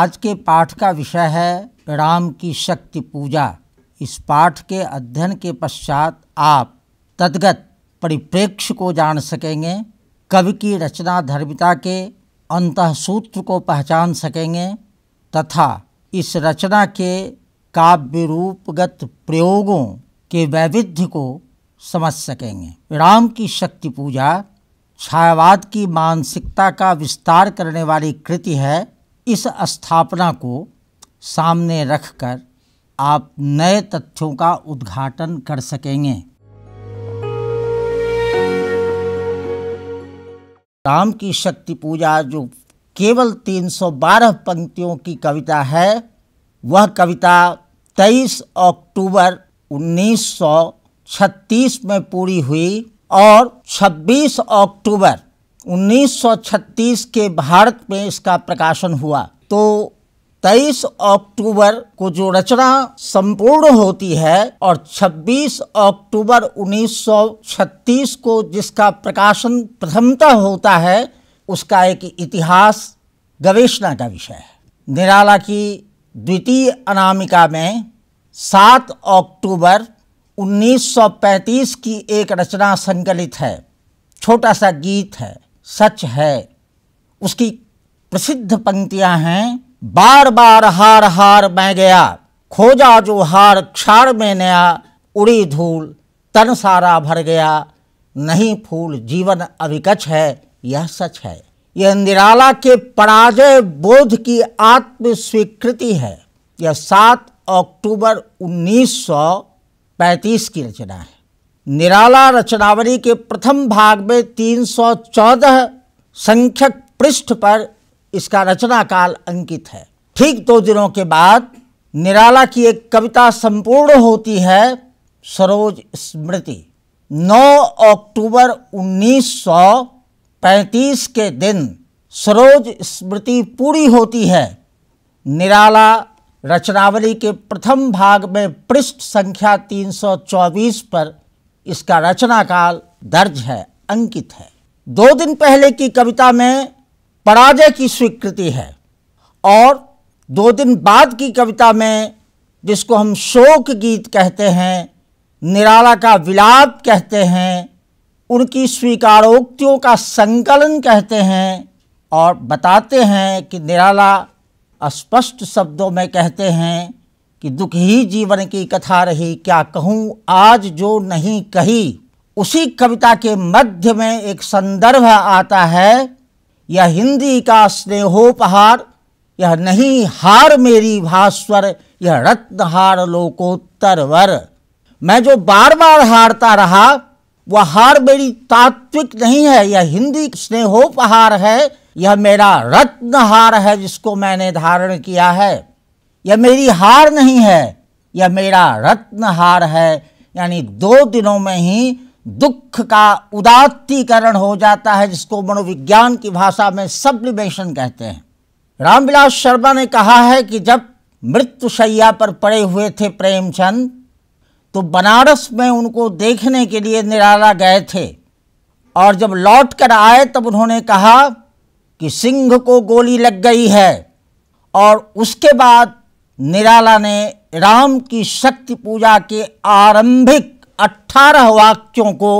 आज के पाठ का विषय है राम की शक्ति पूजा इस पाठ के अध्ययन के पश्चात आप तदगत परिप्रेक्ष्य को जान सकेंगे कवि की रचना धर्मिता के अंत सूत्र को पहचान सकेंगे तथा इस रचना के काव्य रूपगत प्रयोगों के वैविध्य को समझ सकेंगे राम की शक्ति पूजा छायावाद की मानसिकता का विस्तार करने वाली कृति है इस स्थापना को सामने रखकर आप नए तथ्यों का उद्घाटन कर सकेंगे राम की शक्ति पूजा जो केवल 312 पंक्तियों की कविता है वह कविता 23 अक्टूबर 1936 में पूरी हुई और 26 अक्टूबर 1936 के भारत में इसका प्रकाशन हुआ तो 23 अक्टूबर को जो रचना संपूर्ण होती है और 26 अक्टूबर 1936 को जिसका प्रकाशन प्रथमतः होता है उसका एक इतिहास गवेषणा का विषय है निराला की द्वितीय अनामिका में 7 अक्टूबर 1935 की एक रचना संकलित है छोटा सा गीत है सच है उसकी प्रसिद्ध पंक्तियां हैं बार बार हार हार मैं गया खोजा जो हार क्षार में नया उड़ी धूल तन सारा भर गया नहीं फूल जीवन अविकच है यह सच है यह निराला के पराजय बोध की आत्म स्वीकृति है यह सात अक्टूबर 1935 की रचना है निराला रचनावली के प्रथम भाग में 314 संख्यक पृष्ठ पर इसका रचना काल अंकित है ठीक दो दिनों के बाद निराला की एक कविता संपूर्ण होती है सरोज स्मृति 9 अक्टूबर 1935 के दिन सरोज स्मृति पूरी होती है निराला रचनावली के प्रथम भाग में पृष्ठ संख्या 324 पर इसका रचना काल दर्ज है अंकित है दो दिन पहले की कविता में पराजय की स्वीकृति है और दो दिन बाद की कविता में जिसको हम शोक गीत कहते हैं निराला का विलाप कहते हैं उनकी स्वीकारोक्तियों का संकलन कहते हैं और बताते हैं कि निराला स्पष्ट शब्दों में कहते हैं कि दुख ही जीवन की कथा रही क्या कहूँ आज जो नहीं कही उसी कविता के मध्य में एक संदर्भ आता है यह हिंदी का स्नेहोपहार यह नहीं हार मेरी भास्वर यह रत्नहार लोकोत्तर वर मैं जो बार बार हारता रहा वह हार मेरी तात्विक नहीं है यह हिंदी स्नेहोपहार है यह मेरा रत्नहार है जिसको मैंने धारण किया है यह मेरी हार नहीं है यह मेरा रत्न हार है यानी दो दिनों में ही दुख का उदात्तीकरण हो जाता है जिसको मनोविज्ञान की भाषा में सब्लिमेशन कहते हैं रामविलास शर्मा ने कहा है कि जब मृत्युशैया पर पड़े हुए थे प्रेमचंद तो बनारस में उनको देखने के लिए निराला गए थे और जब लौट कर आए तब उन्होंने कहा कि सिंह को गोली लग गई है और उसके बाद निराला ने राम की शक्ति पूजा के आरंभिक 18 वाक्यों को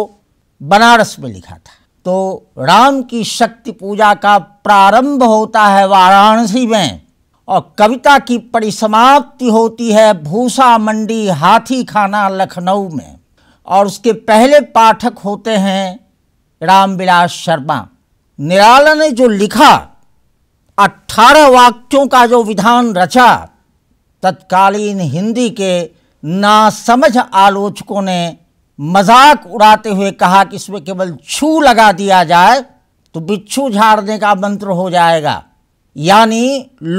बनारस में लिखा था तो राम की शक्ति पूजा का प्रारंभ होता है वाराणसी में और कविता की परिसमाप्ति होती है भूसा मंडी हाथी खाना लखनऊ में और उसके पहले पाठक होते हैं रामविलास शर्मा निराला ने जो लिखा अट्ठारह वाक्यों का जो विधान रचा तत्कालीन हिंदी के नासमझ आलोचकों ने मजाक उड़ाते हुए कहा कि इसमें केवल छू लगा दिया जाए तो बिच्छू झाड़ने का मंत्र हो जाएगा यानी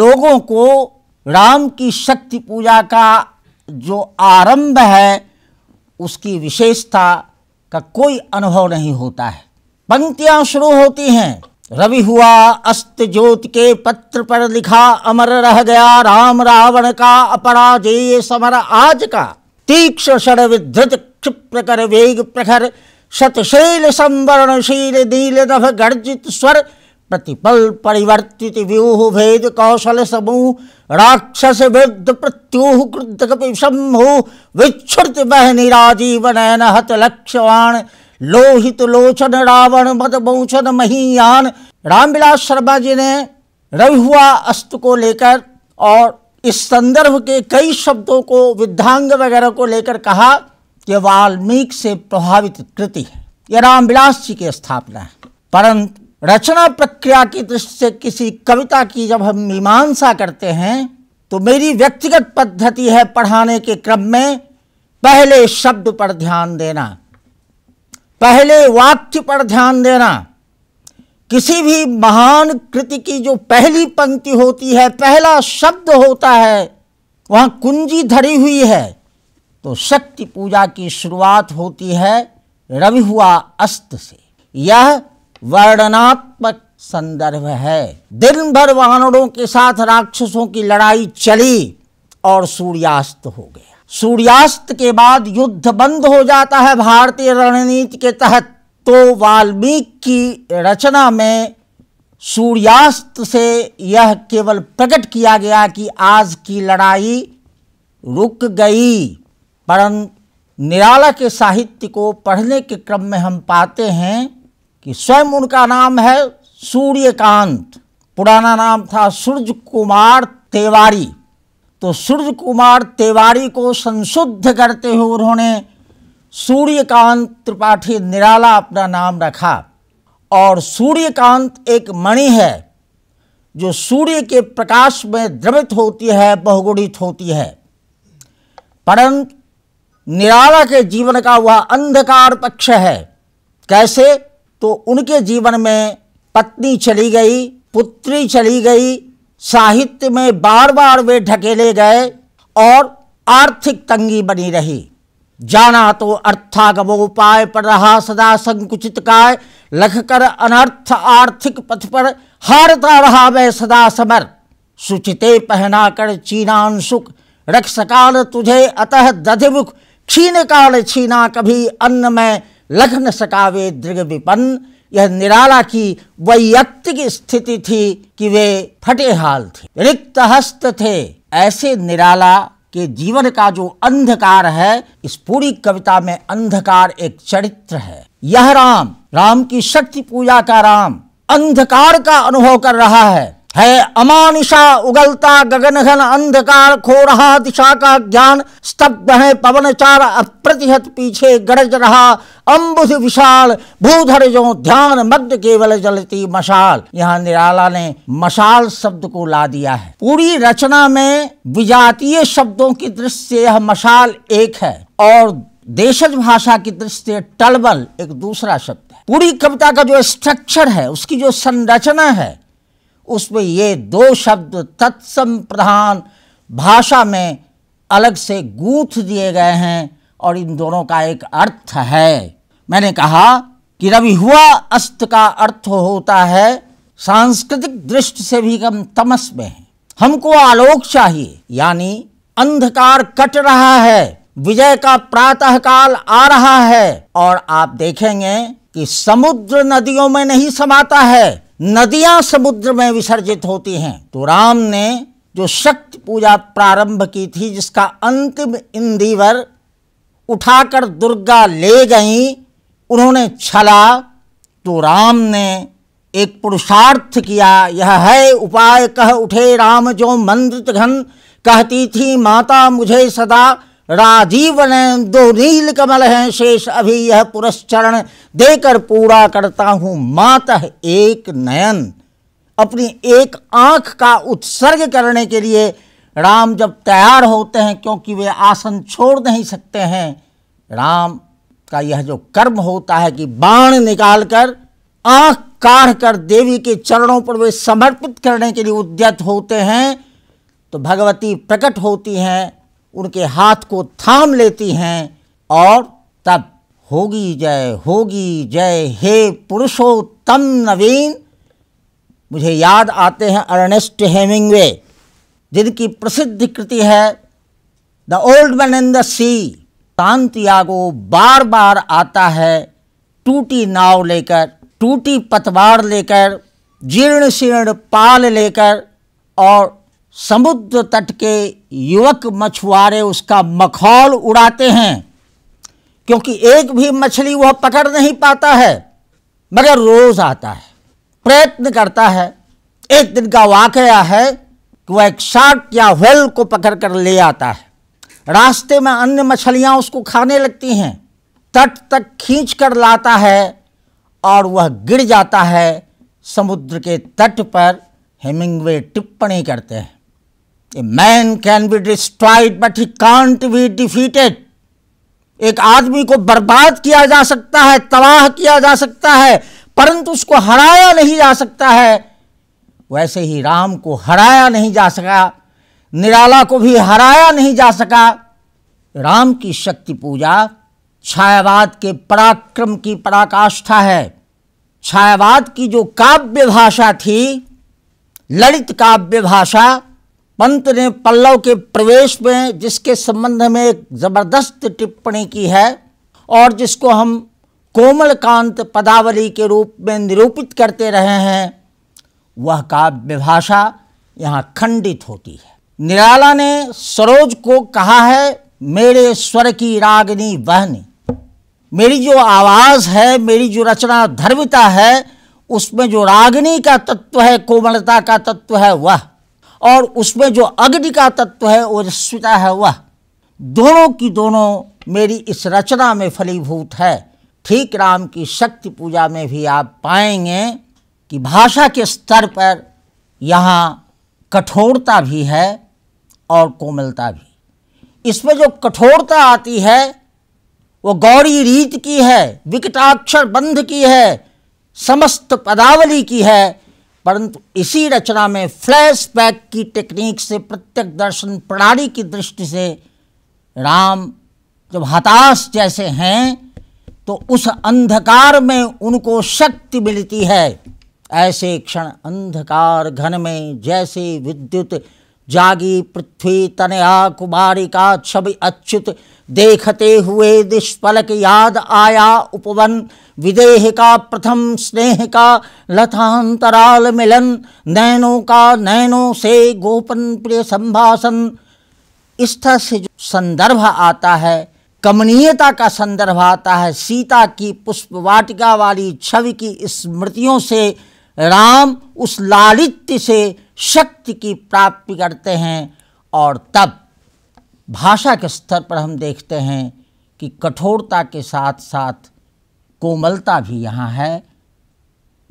लोगों को राम की शक्ति पूजा का जो आरंभ है उसकी विशेषता का कोई अनुभव नहीं होता है पंक्तियाँ शुरू होती हैं रवि हुआ अस्त ज्योत के पत्र पर लिखा अमर रह गया राम रावण का अपराजेय समर आज का तीक्ष्ण षड विधृत क्षिप्र कर वेग प्रखर शतशील संवरणशील नील नभ गर्जित स्वर प्रतिपल परिवर्तित व्यूह भेद कौशल समूह राक्षस विद्ध प्रत्यूह कृत कपिशंभु विक्षुत बह निराजीव नयन हत लक्ष्यवाण लोहित लोचन रावण मद बहुचन महीयान रामविलास शर्मा जी ने रविहुआ अस्त को लेकर और इस संदर्भ के कई शब्दों को विद्धांग वगैरह को लेकर कहा कि वाल्मीकि से प्रभावित कृति है यह रामविलास जी की स्थापना है परंतु रचना प्रक्रिया की दृष्टि से किसी कविता की जब हम मीमांसा करते हैं तो मेरी व्यक्तिगत पद्धति है पढ़ाने के क्रम में पहले शब्द पर ध्यान देना पहले वाक्य पर ध्यान देना किसी भी महान कृति की जो पहली पंक्ति होती है पहला शब्द होता है वहां कुंजी धरी हुई है तो शक्ति पूजा की शुरुआत होती है रवि हुआ अस्त से यह वर्णनात्मक संदर्भ है दिन भर वानरों के साथ राक्षसों की लड़ाई चली और सूर्यास्त हो गया सूर्यास्त के बाद युद्ध बंद हो जाता है भारतीय रणनीति के तहत तो वाल्मीकि की रचना में सूर्यास्त से यह केवल प्रकट किया गया कि आज की लड़ाई रुक गई परंतु निराला के साहित्य को पढ़ने के क्रम में हम पाते हैं कि स्वयं उनका नाम है सूर्यकांत पुराना नाम था सूर्य कुमार तिवारी तो सूर्य कुमार तिवारी को संशुद्ध करते हुए उन्होंने सूर्यकांत त्रिपाठी निराला अपना नाम रखा और सूर्यकांत एक मणि है जो सूर्य के प्रकाश में द्रवित होती है बहुगुणित होती है परंतु निराला के जीवन का वह अंधकार पक्ष है कैसे तो उनके जीवन में पत्नी चली गई पुत्री चली गई साहित्य में बार बार वे ढकेले गए और आर्थिक तंगी बनी रही जाना तो उपाय पर रहा सदा संकुचित काय लख कर अनर्थ आर्थिक पथ पर हारता रहा मैं सदा समर सुचिते पहना कर चीनांशुक रख सकाल तुझे अतः दधिमुख क्षीण काल छीना कभी अन्न में लख न सकावे दृग विपन्न यह निराला की वैयक्तिक स्थिति थी कि वे फटेहाल थे रिक्त हस्त थे ऐसे निराला के जीवन का जो अंधकार है इस पूरी कविता में अंधकार एक चरित्र है यह राम राम की शक्ति पूजा का राम अंधकार का अनुभव कर रहा है है अमानिशा उगलता गगन घन अंधकार खो रहा दिशा का ज्ञान स्तब्ध है पवन चार अप्रतिहत पीछे गरज रहा अम्बुध विशाल भूधर जो ध्यान मग्न केवल जलती मशाल यहाँ निराला ने मशाल शब्द को ला दिया है पूरी रचना में विजातीय शब्दों की दृष्टि से यह मशाल एक है और देशज भाषा की दृष्टि से टलबल एक दूसरा शब्द है पूरी कविता का जो स्ट्रक्चर है उसकी जो संरचना है उसमें ये दो शब्द तत्सम प्रधान भाषा में अलग से गूंथ दिए गए हैं और इन दोनों का एक अर्थ है मैंने कहा कि रवि हुआ अस्त का अर्थ होता है सांस्कृतिक दृष्टि से भी कम तमस में है हमको आलोक चाहिए यानी अंधकार कट रहा है विजय का प्रातःकाल आ रहा है और आप देखेंगे कि समुद्र नदियों में नहीं समाता है नदियां समुद्र में विसर्जित होती हैं तो राम ने जो शक्ति पूजा प्रारंभ की थी जिसका अंतिम इंदिवर उठाकर दुर्गा ले गई उन्होंने छला तो राम ने एक पुरुषार्थ किया यह है उपाय कह उठे राम जो मंद्रित घन कहती थी माता मुझे सदा राजीव ने दो नील कमल हैं शेष अभी यह पुरस्रण देकर पूरा करता हूँ मातः एक नयन अपनी एक आंख का उत्सर्ग करने के लिए राम जब तैयार होते हैं क्योंकि वे आसन छोड़ नहीं सकते हैं राम का यह जो कर्म होता है कि बाण निकालकर आंख काढ़ कर देवी के चरणों पर वे समर्पित करने के लिए उद्यत होते हैं तो भगवती प्रकट होती हैं उनके हाथ को थाम लेती हैं और तब होगी जय होगी जय हे पुरुषोत्तम नवीन मुझे याद आते हैं अर्नेस्ट हेमिंगवे जिनकी प्रसिद्ध कृति है the old man in the sea Santiago बार बार आता है टूटी नाव लेकर टूटी पतवार लेकर जीर्ण शीर्ण पाल लेकर और समुद्र तट के युवक मछुआरे उसका मखौल उड़ाते हैं क्योंकि एक भी मछली वह पकड़ नहीं पाता है मगर रोज आता है प्रयत्न करता है एक दिन का वाकया है कि वह एक शार्ट या व्हेल को पकड़ कर ले आता है रास्ते में अन्य मछलियां उसको खाने लगती हैं तट तक खींच कर लाता है और वह गिर जाता है समुद्र के तट पर हेमिंगवे टिप्पणी करते हैं a man can be destroyed but he can't be defeated एक आदमी को बर्बाद किया जा सकता है तबाह किया जा सकता है परंतु उसको हराया नहीं जा सकता है वैसे ही राम को हराया नहीं जा सका निराला को भी हराया नहीं जा सका राम की शक्ति पूजा छायावाद के पराक्रम की पराकाष्ठा है छायावाद की जो काव्य भाषा थी ललित काव्य भाषा पंत ने पल्लव के प्रवेश में जिसके संबंध में एक जबरदस्त टिप्पणी की है और जिसको हम कोमल कांत पदावली के रूप में निरूपित करते रहे हैं वह काव्य भाषा यहाँ खंडित होती है निराला ने सरोज को कहा है मेरे स्वर की रागनी बहनी मेरी जो आवाज़ है मेरी जो रचना धर्मिता है उसमें जो रागनी का तत्व है कोमलता का तत्व है वह और उसमें जो अग्नि का तत्व है वो रश्मिता है वह दोनों की दोनों मेरी इस रचना में फलीभूत है ठीक राम की शक्ति पूजा में भी आप पाएंगे कि भाषा के स्तर पर यहाँ कठोरता भी है और कोमलता भी इसमें जो कठोरता आती है वो गौरी रीत की है विकटाक्षर बंध की है समस्त पदावली की है परंतु इसी रचना में फ्लैशबैक की टेक्निक से प्रत्येक दर्शन प्रणाली की दृष्टि से राम जब हताश जैसे हैं तो उस अंधकार में उनको शक्ति मिलती है ऐसे क्षण अंधकार घन में जैसे विद्युत जागी पृथ्वी तनया कुमारी का छवि अच्युत देखते हुए दिष्पलक याद आया उपवन विदेह का प्रथम स्नेह का लथांतराल मिलन नैनों का नैनों से गोपन प्रिय संभाषण इस तरह से जो संदर्भ आता है कमनीयता का संदर्भ आता है सीता की पुष्प वाटिका वाली छवि की स्मृतियों से राम उस लालित्य से शक्ति की प्राप्ति करते हैं और तब भाषा के स्तर पर हम देखते हैं कि कठोरता के साथ साथ कोमलता भी यहाँ है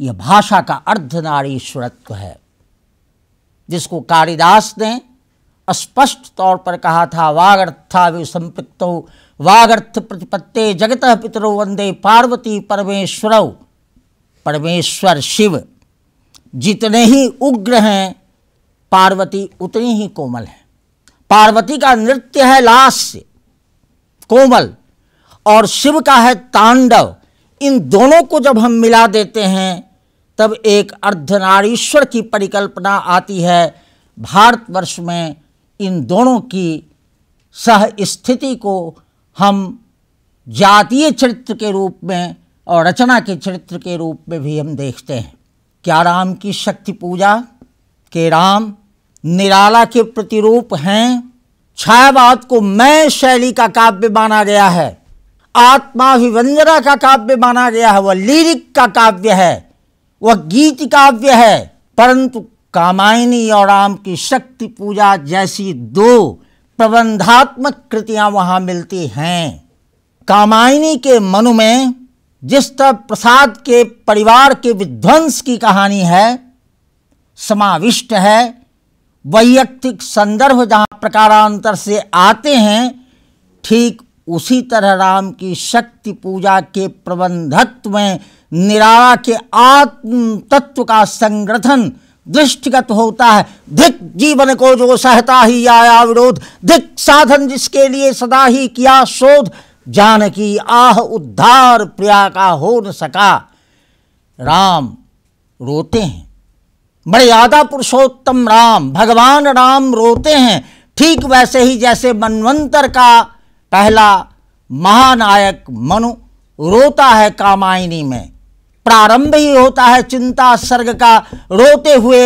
यह भाषा का अर्धनारीश्वरत्व है जिसको कालिदास ने स्पष्ट तौर पर कहा था वागर्था विसंपिक्त वागर्थ प्रतिपत्ते जगत पितरो वंदे पार्वती परमेश्वर परमेश्वर शिव जितने ही उग्र हैं पार्वती उतनी ही कोमल है पार्वती का नृत्य है लास्य कोमल और शिव का है तांडव इन दोनों को जब हम मिला देते हैं तब एक अर्धनारीश्वर की परिकल्पना आती है भारतवर्ष में इन दोनों की सह स्थिति को हम जातीय चरित्र के रूप में और रचना के चरित्र के रूप में भी हम देखते हैं क्या राम की शक्ति पूजा के राम निराला के प्रतिरूप हैं छायावाद को मैं शैली का काव्य माना गया है आत्माभिवंजना का काव्य माना गया है वह लिरिक का काव्य है वह गीत काव्य है परंतु कामायनी और राम की शक्ति पूजा जैसी दो प्रबंधात्मक कृतियां वहां मिलती हैं कामायनी के मनु में जिस तरह प्रसाद के परिवार के विध्वंस की कहानी है समाविष्ट है वैयक्तिक संदर्भ जहां प्रकारांतर से आते हैं ठीक उसी तरह राम की शक्ति पूजा के प्रबंधत्व में निराला के आत्म तत्व का संगठन दृष्टिगत होता है धिक जीवन को जो सहता ही आया विरोध धिक साधन जिसके लिए सदा ही किया शोध जानकी आह उद्धार प्रिया का हो न सका राम रोते हैं मर्यादा पुरुषोत्तम राम भगवान राम रोते हैं ठीक वैसे ही जैसे मनवंतर का पहला महानायक मनु रोता है कामायनी में प्रारंभ ही होता है चिंता सर्ग का रोते हुए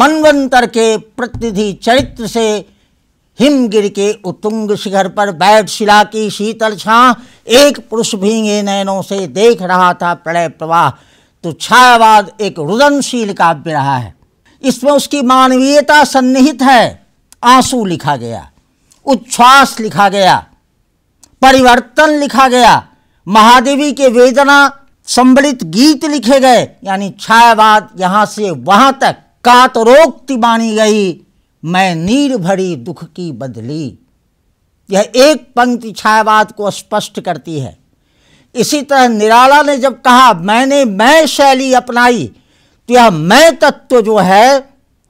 मनवंतर के प्रतिधि चरित्र से हिमगिर के उतुंग शिखर पर बैठ शिला की शीतल छा एक पुरुष भींगे नैनों से देख रहा था प्रणय प्रवाह तो छायावाद एक रुदनशील काव्य रहा है इसमें उसकी मानवीयता सन्निहित है आंसू लिखा गया उच्छ्वास लिखा गया परिवर्तन लिखा गया महादेवी के वेदना संबलित गीत लिखे गए यानी छायावाद यहाँ से वहाँ तक कातरोक्ति मानी गई मैं नीर भरी दुख की बदली यह एक पंक्ति छायावाद को स्पष्ट करती है इसी तरह निराला ने जब कहा मैंने मैं शैली अपनाई तो यह मैं तत्व जो है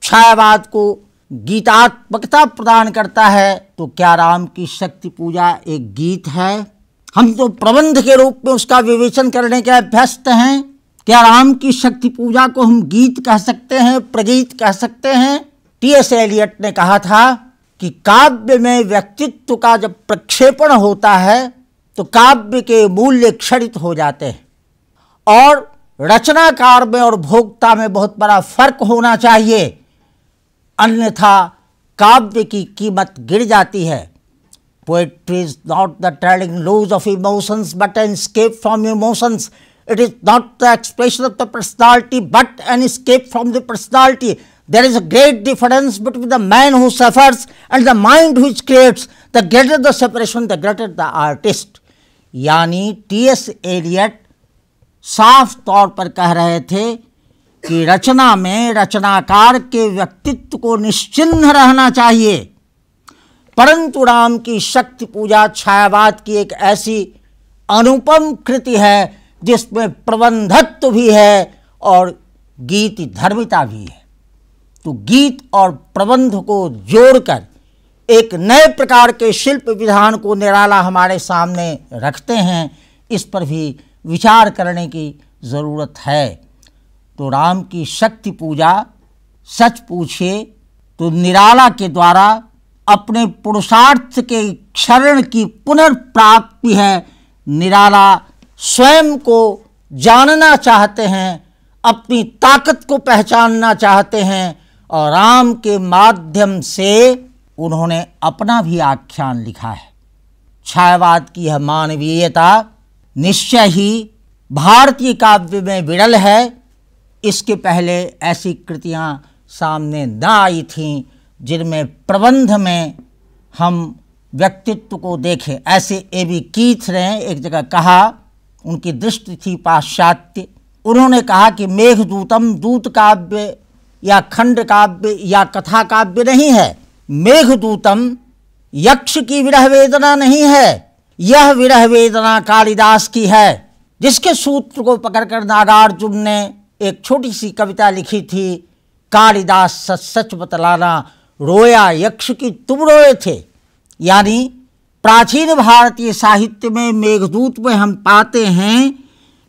छायावाद को गीतात्मकता प्रदान करता है तो क्या राम की शक्ति पूजा एक गीत है हम तो प्रबंध के रूप में उसका विवेचन करने के अभ्यस्त हैं क्या राम की शक्ति पूजा को हम गीत कह सकते हैं प्रगीत कह सकते हैं टी एस एलियट ने कहा था कि काव्य में व्यक्तित्व का जब प्रक्षेपण होता है तो काव्य के मूल्य क्षरित हो जाते हैं और रचनाकार में और भोक्ता में बहुत बड़ा फर्क होना चाहिए अन्यथा काव्य की कीमत गिर जाती है poetry is not the trading loose of emotions but an escape from emotions it is not the expression of the personality but an escape from the personality there is a great difference between the man who suffers and the mind whose creates the greater the separation the greater the artist यानी T S Eliot साफ तौर पर कह रहे थे कि रचना में रचनाकार के व्यक्तित्व को निश्चिन्ह रहना चाहिए परंतु राम की शक्ति पूजा छायावाद की एक ऐसी अनुपम कृति है जिसमें प्रबंधत्व भी है और गीत धर्मिता भी है तो गीत और प्रबंध को जोड़कर एक नए प्रकार के शिल्प विधान को निराला हमारे सामने रखते हैं इस पर भी विचार करने की ज़रूरत है तो राम की शक्ति पूजा सच पूछे तो निराला के द्वारा अपने पुरुषार्थ के क्षरण की पुनर्प्राप्ति है निराला स्वयं को जानना चाहते हैं अपनी ताकत को पहचानना चाहते हैं और राम के माध्यम से उन्होंने अपना भी आख्यान लिखा है छायावाद की यह मानवीयता निश्चय ही भारतीय काव्य में विरल है इसके पहले ऐसी कृतियाँ सामने न आई थीं जिनमें प्रबंध में हम व्यक्तित्व को देखें ऐसे ए बी कीथ ने एक जगह कहा उनकी दृष्टि थी पाश्चात्य उन्होंने कहा कि मेघदूतम दूत काव्य या खंड काव्य या कथा काव्य नहीं है मेघदूतम यक्ष की विरह वेदना नहीं है यह विरह वेदना कालिदास की है जिसके सूत्र को पकड़कर नागार्जुन ने एक छोटी सी कविता लिखी थी कालिदास सच सच बतलाना रोया यक्ष की तुम रोए थे यानी प्राचीन भारतीय साहित्य में मेघदूत में हम पाते हैं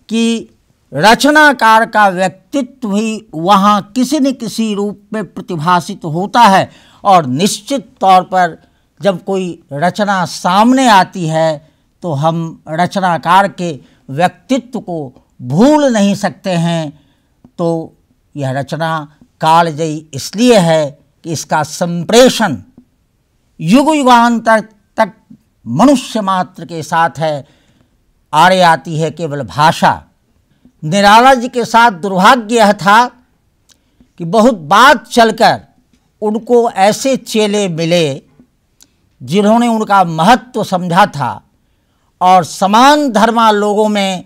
कि रचनाकार का व्यक्तित्व ही वहाँ किसी न किसी रूप में प्रतिभाषित होता है और निश्चित तौर पर जब कोई रचना सामने आती है तो हम रचनाकार के व्यक्तित्व को भूल नहीं सकते हैं तो यह रचना कालजयी इसलिए है कि इसका संप्रेषण युग युगांतर तक मनुष्य मात्र के साथ है आड़े आती है केवल भाषा निराला जी के साथ दुर्भाग्य यह था कि बहुत बात चलकर उनको ऐसे चेले मिले जिन्होंने उनका महत्व समझा था और समान धर्मा लोगों में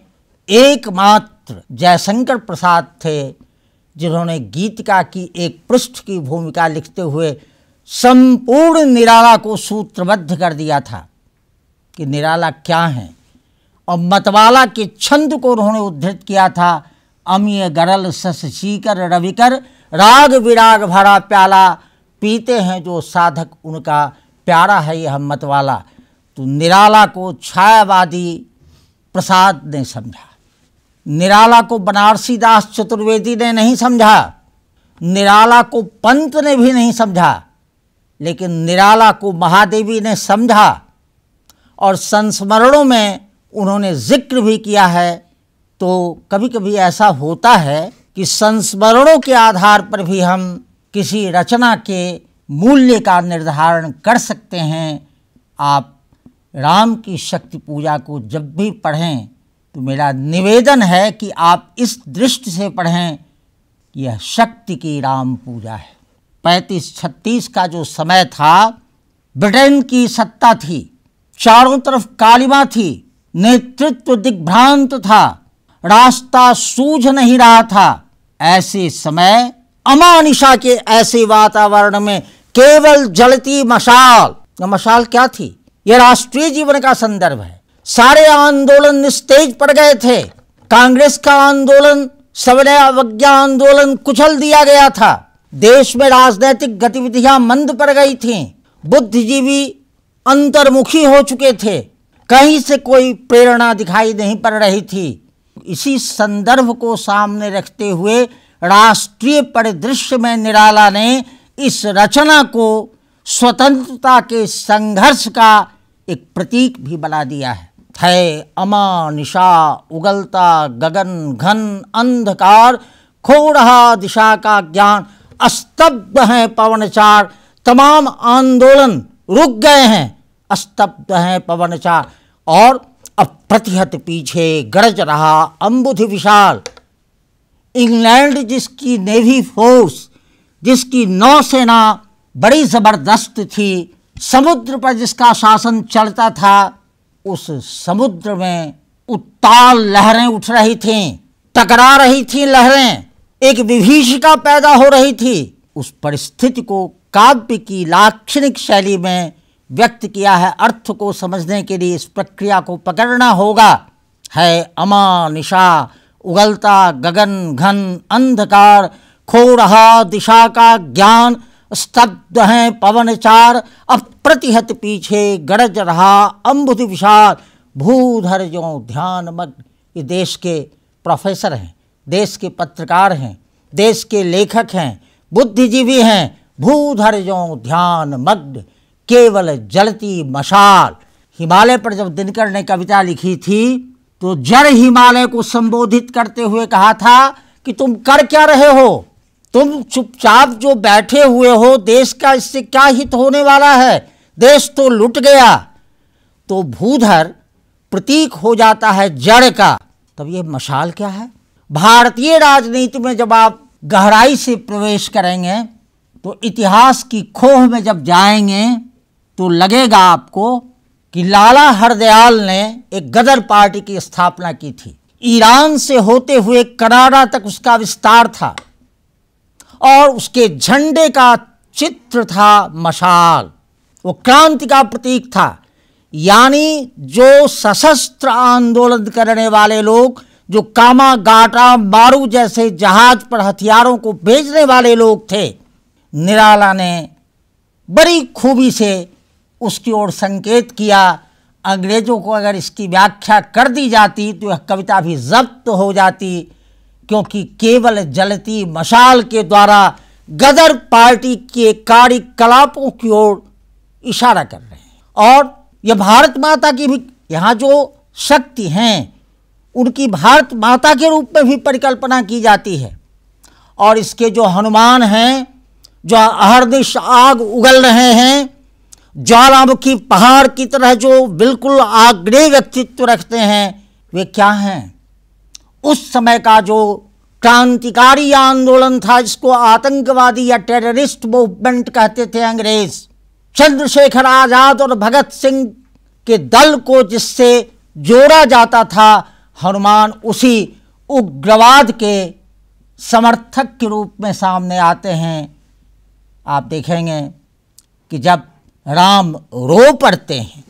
एकमात्र छात्र जयशंकर प्रसाद थे जिन्होंने गीतिका की एक पृष्ठ की भूमिका लिखते हुए संपूर्ण निराला को सूत्रबद्ध कर दिया था कि निराला क्या है और मतवाला के छंद को उन्होंने उद्धृत किया था अमीय गरल सस सीकर रविकर राग विराग भरा प्याला पीते हैं जो साधक उनका प्यारा है यह मतवाला तो निराला को छायावादी प्रसाद ने समझा निराला को बनारसी दास चतुर्वेदी ने नहीं समझा निराला को पंत ने भी नहीं समझा लेकिन निराला को महादेवी ने समझा और संस्मरणों में उन्होंने जिक्र भी किया है तो कभी कभी ऐसा होता है कि संस्मरणों के आधार पर भी हम किसी रचना के मूल्य का निर्धारण कर सकते हैं आप राम की शक्ति पूजा को जब भी पढ़ें तो मेरा निवेदन है कि आप इस दृष्टि से पढ़ें यह शक्ति की राम पूजा है पैंतीस छत्तीस का जो समय था ब्रिटेन की सत्ता थी चारों तरफ कालिमा थी नेतृत्व दिग्भ्रांत था रास्ता सूझ नहीं रहा था ऐसे समय अमानिशा के ऐसे वातावरण में केवल जलती मशाल मशाल क्या थी यह राष्ट्रीय जीवन का संदर्भ है सारे आंदोलन स्टेज पर गए थे कांग्रेस का आंदोलन सवर्ण अवज्ञा आंदोलन कुचल दिया गया था देश में राजनैतिक गतिविधियां मंद पड़ गई थीं बुद्धिजीवी अंतर्मुखी हो चुके थे कहीं से कोई प्रेरणा दिखाई नहीं पड़ रही थी इसी संदर्भ को सामने रखते हुए राष्ट्रीय परिदृश्य में निराला ने इस रचना को स्वतंत्रता के संघर्ष का एक प्रतीक भी बना दिया है है अमा निशा उगलता गगन घन अंधकार खो रहा दिशा का ज्ञान अस्तब्ध हैं पवनचार तमाम आंदोलन रुक गए हैं अस्तब्ध हैं पवनचार और अब प्रतिहत पीछे गरज रहा अम्बुध विशाल इंग्लैंड जिसकी नेवी फोर्स जिसकी नौसेना बड़ी ज़बरदस्त थी समुद्र पर जिसका शासन चलता था उस समुद्र में उत्ताल लहरें उठ रही थीं टकरा रही थी लहरें एक विभीषिका पैदा हो रही थी उस परिस्थिति को काव्य की लाक्षणिक शैली में व्यक्त किया है अर्थ को समझने के लिए इस प्रक्रिया को पकड़ना होगा है अमा निशा उगलता गगन घन अंधकार खो रहा दिशा का ज्ञान स्तब्ध हैं पवन चार अब प्रतिहत पीछे गरज रहा अम्बुद विशाल भूधर जो ध्यान मग्न ये देश के प्रोफेसर हैं देश के पत्रकार हैं देश के लेखक हैं बुद्धिजीवी हैं भूधर जो ध्यान मग्न केवल जलती मशाल हिमालय पर जब दिनकर ने कविता लिखी थी तो जड़ हिमालय को संबोधित करते हुए कहा था कि तुम कर क्या रहे हो तुम चुपचाप जो बैठे हुए हो देश का इससे क्या हित होने वाला है देश तो लुट गया तो भूधर प्रतीक हो जाता है जड़ का तब ये मशाल क्या है भारतीय राजनीति में जब आप गहराई से प्रवेश करेंगे तो इतिहास की खोह में जब जाएंगे तो लगेगा आपको कि लाला हरदयाल ने एक गदर पार्टी की स्थापना की थी ईरान से होते हुए कनाडा तक उसका विस्तार था और उसके झंडे का चित्र था मशाल वो क्रांति का प्रतीक था यानी जो सशस्त्र आंदोलन करने वाले लोग जो कामा गाटा मारू जैसे जहाज पर हथियारों को भेजने वाले लोग थे निराला ने बड़ी खूबी से उसकी ओर संकेत किया अंग्रेज़ों को अगर इसकी व्याख्या कर दी जाती तो यह कविता भी जब्त हो जाती क्योंकि केवल जलती मशाल के द्वारा गदर पार्टी के कार्यकलापों की ओर इशारा कर रहे हैं और यह भारत माता की भी यहाँ जो शक्ति हैं उनकी भारत माता के रूप में भी परिकल्पना की जाती है और इसके जो हनुमान हैं जो अहरदिश आग उगल रहे हैं ज्वालामुखी पहाड़ की तरह जो बिल्कुल आग्रह व्यक्तित्व रखते हैं वे क्या हैं उस समय का जो क्रांतिकारी आंदोलन था जिसको आतंकवादी या टेररिस्ट मूवमेंट कहते थे अंग्रेज चंद्रशेखर आज़ाद और भगत सिंह के दल को जिससे जोड़ा जाता था हनुमान उसी उग्रवाद के समर्थक के रूप में सामने आते हैं आप देखेंगे कि जब राम रो पड़ते हैं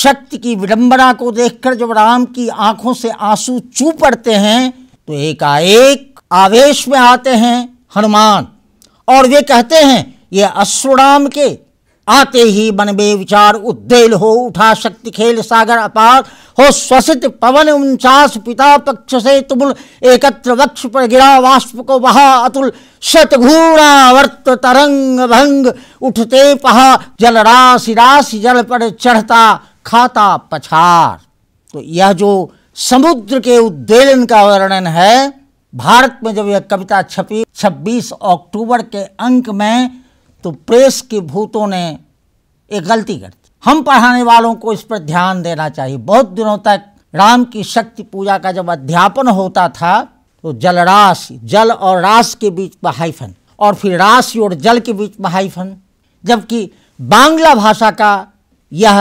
शक्ति की विडंबना को देखकर जब राम की आंखों से आंसू चू पड़ते हैं तो एकाएक आवेश में आते हैं हनुमान और वे कहते हैं ये अश्वराम के आते ही मन बे विचार उद्देल हो उठा शक्ति खेल सागर अपार हो स्वसित पवन उनचास पिता पक्ष से तुमुल एकत्र वक्ष पर गिरा वाष्प को बहा अतुल वर्त तरंग भंग उठते पहा जल राशि राशि जल पर चढ़ता खाता पछार तो यह जो समुद्र के उद्वेलन का वर्णन है भारत में जब यह कविता छपी 26 अक्टूबर के अंक में तो प्रेस के भूतों ने एक गलती कर दी हम पढ़ाने वालों को इस पर ध्यान देना चाहिए बहुत दिनों तक राम की शक्ति पूजा का जब अध्यापन होता था तो जल राशि जल और रास के बीच में हाइफन और फिर राशि और जल के बीच में हाइफन जबकि बांग्ला भाषा का यह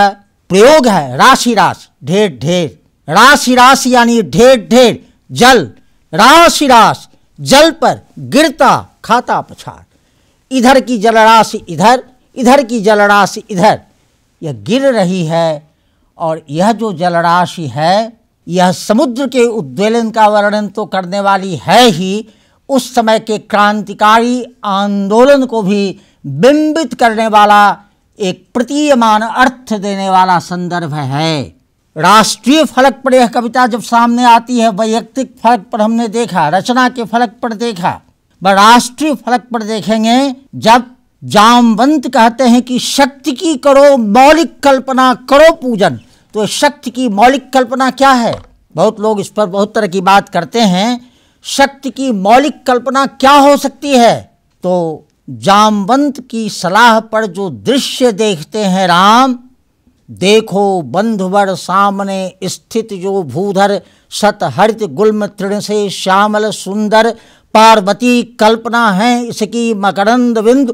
प्रयोग है राशि राश ढेर ढेर राशि राशि यानी ढेर ढेर जल राशि राश जल पर गिरता खाता पछाड़ इधर की जल राशि इधर इधर की जल राशि इधर यह गिर रही है और यह जो जल राशि है यह समुद्र के उद्वेलन का वर्णन तो करने वाली है ही उस समय के क्रांतिकारी आंदोलन को भी बिंबित करने वाला एक प्रतीयमान अर्थ देने वाला संदर्भ है राष्ट्रीय फलक पर यह कविता जब सामने आती है वैयक्तिक फलक पर हमने देखा रचना के फलक पर देखा व राष्ट्रीय फलक पर देखेंगे जब जामवंत कहते हैं कि शक्ति की करो मौलिक कल्पना करो पूजन तो शक्ति की मौलिक कल्पना क्या है बहुत लोग इस पर बहुत तरह की बात करते हैं शक्ति की मौलिक कल्पना क्या हो सकती है तो जामवंत की सलाह पर जो दृश्य देखते हैं राम देखो बंधुवर सामने स्थित जो भूधर सतहरित गुल्म तृण से श्यामल सुंदर पार्वती कल्पना है इसकी मकरंद बिंदु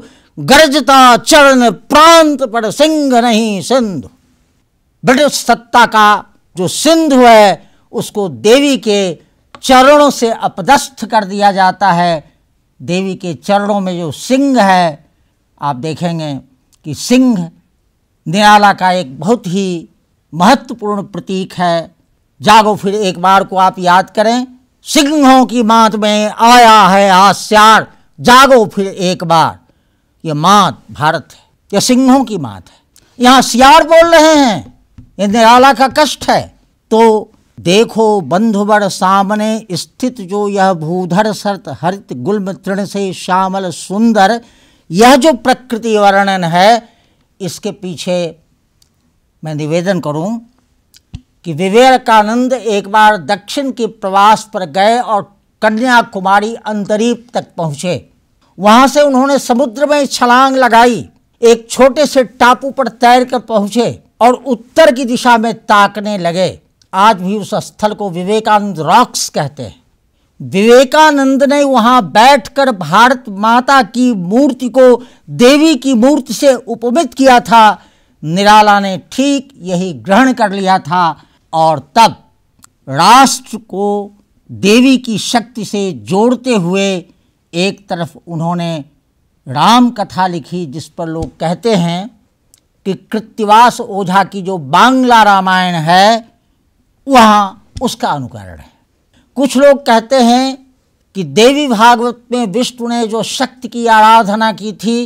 गरजता चरण प्रांत पर सिंह नहीं सिंधु ब्रिटिश सत्ता का जो सिंधु है उसको देवी के चरणों से अपदस्थ कर दिया जाता है देवी के चरणों में जो सिंह है आप देखेंगे कि सिंह निराला का एक बहुत ही महत्वपूर्ण प्रतीक है जागो फिर एक बार को आप याद करें सिंहों की मात में आया है आश्यार जागो फिर एक बार ये मात भारत है यह सिंहों की मात है यहाँ सियार बोल रहे हैं ये निराला का कष्ट है तो देखो बंधुबड़ सामने स्थित जो यह भूधर सर्त हरित गुल्म तृण से श्यामल सुंदर यह जो प्रकृति वर्णन है इसके पीछे मैं निवेदन करूं कि विवेकानंद एक बार दक्षिण के प्रवास पर गए और कन्याकुमारी अंतरीप तक पहुंचे वहां से उन्होंने समुद्र में छलांग लगाई एक छोटे से टापू पर तैर कर पहुंचे और उत्तर की दिशा में ताकने लगे आज भी उस स्थल को विवेकानंद रॉक्स कहते हैं विवेकानंद ने वहाँ बैठकर भारत माता की मूर्ति को देवी की मूर्ति से उपमित किया था निराला ने ठीक यही ग्रहण कर लिया था और तब राष्ट्र को देवी की शक्ति से जोड़ते हुए एक तरफ उन्होंने राम कथा लिखी जिस पर लोग कहते हैं कि कृत्तिवास ओझा की जो बांग्ला रामायण है वहाँ उसका अनुकरण है कुछ लोग कहते हैं कि देवी भागवत में विष्णु ने जो शक्ति की आराधना की थी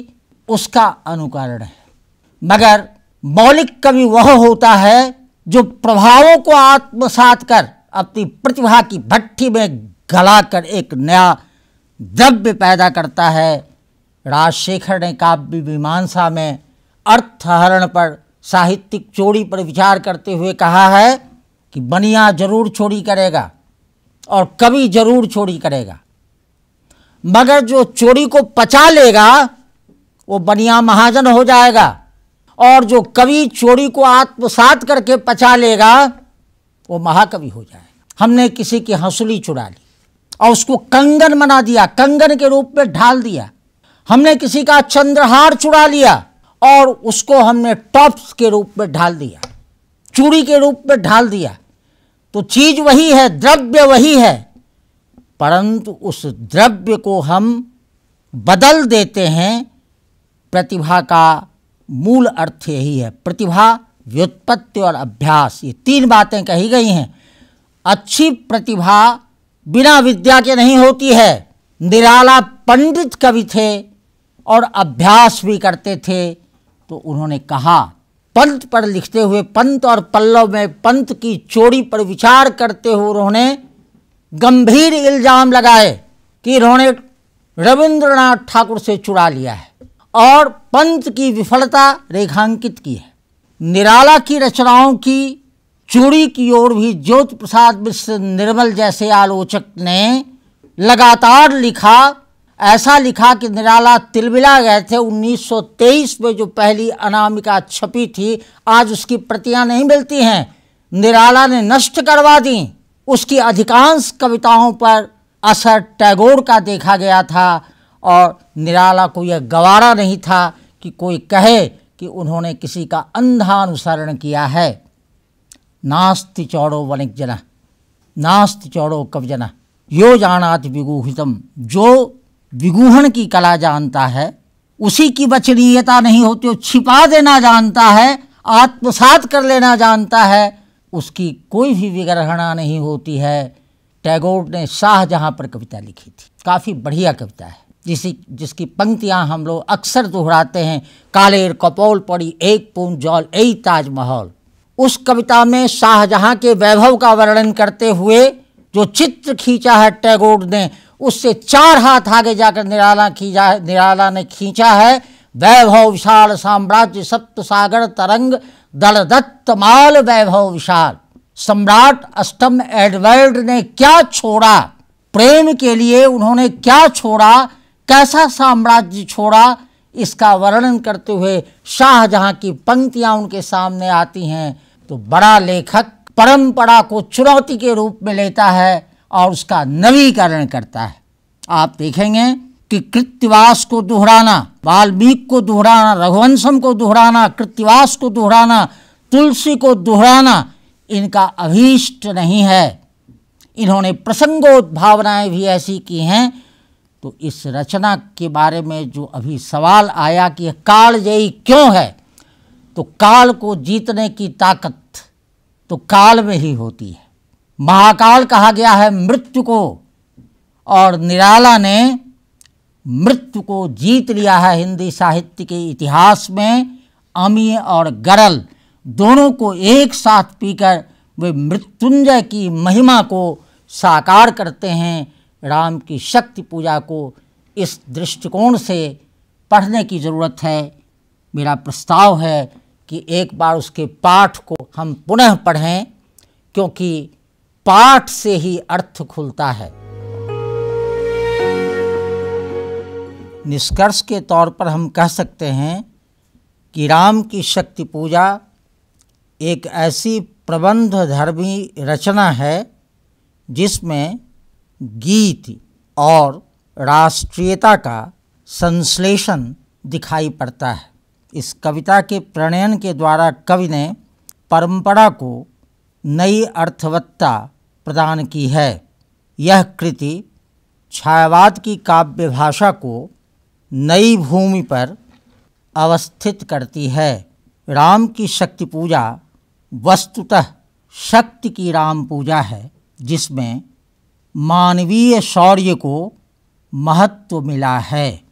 उसका अनुकरण है मगर मौलिक कवि वह होता है जो प्रभावों को आत्मसात कर अपनी प्रतिभा की भट्टी में गलाकर एक नया द्रव्य पैदा करता है राजशेखर ने काव्य मीमांसा में अर्थहरण पर साहित्यिक चोरी पर विचार करते हुए कहा है कि बनिया जरूर चोरी करेगा और कभी जरूर चोरी करेगा मगर जो चोरी को पचा लेगा वो बनिया महाजन हो जाएगा और जो कवि चोरी को आत्मसात करके पचा लेगा वो महाकवि हो जाएगा हमने किसी की हंसुली चुरा ली और उसको कंगन बना दिया कंगन के रूप में ढाल दिया हमने किसी का चंद्रहार चुरा लिया और उसको हमने टॉप्स के रूप में ढाल दिया चूड़ी के रूप में ढाल दिया तो चीज वही है द्रव्य वही है परंतु उस द्रव्य को हम बदल देते हैं प्रतिभा का मूल अर्थ यही है प्रतिभा व्युत्पत्ति और अभ्यास ये तीन बातें कही गई हैं अच्छी प्रतिभा बिना विद्या के नहीं होती है निराला पंडित कवि थे और अभ्यास भी करते थे तो उन्होंने कहा पंत पर लिखते हुए पंत और पल्लव में पंत की चोरी पर विचार करते हुए उन्होंने गंभीर इल्जाम लगाए कि उन्होंने रविंद्रनाथ ठाकुर से चुरा लिया है और पंत की विफलता रेखांकित की है निराला की रचनाओं की चोरी की ओर भी ज्योत प्रसाद मिश्र निर्मल जैसे आलोचक ने लगातार लिखा ऐसा लिखा कि निराला तिलबिला गए थे 1923 में जो पहली अनामिका छपी थी आज उसकी प्रतियां नहीं मिलती हैं निराला ने नष्ट करवा दी उसकी अधिकांश कविताओं पर असर टैगोर का देखा गया था और निराला को यह गवारा नहीं था कि कोई कहे कि उन्होंने किसी का अंधा अनुसरण किया है नास्ति चौड़ो वणिक जना नास्ति चौड़ो कवजना यो जानात विगूहितम जो विगूहण की कला जानता है उसी की वचनीयता नहीं होती वो छिपा देना जानता है आत्मसात कर लेना जानता है उसकी कोई भी विग्रहणा नहीं होती है टैगोर ने शाहजहाँ पर कविता लिखी थी काफ़ी बढ़िया कविता है जिसी जिसकी पंक्तियाँ हम लोग अक्सर दोहराते हैं कालेर कपोल पड़ी एक पूंज जौल ए ताजमहल उस कविता में शाहजहाँ के वैभव का वर्णन करते हुए जो चित्र खींचा है टैगोर ने उससे चार हाथ आगे जाकर निराला खींचा निराला ने खींचा है वैभव विशाल साम्राज्य सप्त सागर तरंग दल दत्त माल वैभव विशाल सम्राट अष्टम एडवर्ड ने क्या छोड़ा प्रेम के लिए उन्होंने क्या छोड़ा कैसा साम्राज्य छोड़ा इसका वर्णन करते हुए शाहजहां की पंक्तियां उनके सामने आती हैं तो बड़ा लेखक परंपरा को चुनौती के रूप में लेता है और उसका नवीकरण करता है आप देखेंगे कि कृत्यवास को दोहराना वाल्मीक को दोहराना रघुवंशम को दोहराना कृत्यवास को दोहराना तुलसी को दोहराना इनका अभीष्ट नहीं है इन्होंने प्रसंगोद्भावनाएं भी ऐसी की हैं तो इस रचना के बारे में जो अभी सवाल आया कि काल कालजयी क्यों है तो काल को जीतने की ताकत तो काल में ही होती है महाकाल कहा गया है मृत्यु को और निराला ने मृत्यु को जीत लिया है हिंदी साहित्य के इतिहास में अमीय और गरल दोनों को एक साथ पीकर वे मृत्युंजय की महिमा को साकार करते हैं राम की शक्ति पूजा को इस दृष्टिकोण से पढ़ने की ज़रूरत है मेरा प्रस्ताव है कि एक बार उसके पाठ को हम पुनः पढ़ें क्योंकि पाठ से ही अर्थ खुलता है निष्कर्ष के तौर पर हम कह सकते हैं कि राम की शक्ति पूजा एक ऐसी प्रबंध धर्मी रचना है जिसमें गीत और राष्ट्रीयता का संश्लेषण दिखाई पड़ता है इस कविता के प्रणयन के द्वारा कवि ने परंपरा को नई अर्थवत्ता प्रदान की है यह कृति छायावाद की काव्य भाषा को नई भूमि पर अवस्थित करती है राम की शक्ति पूजा वस्तुतः शक्ति की राम पूजा है जिसमें मानवीय शौर्य को महत्व मिला है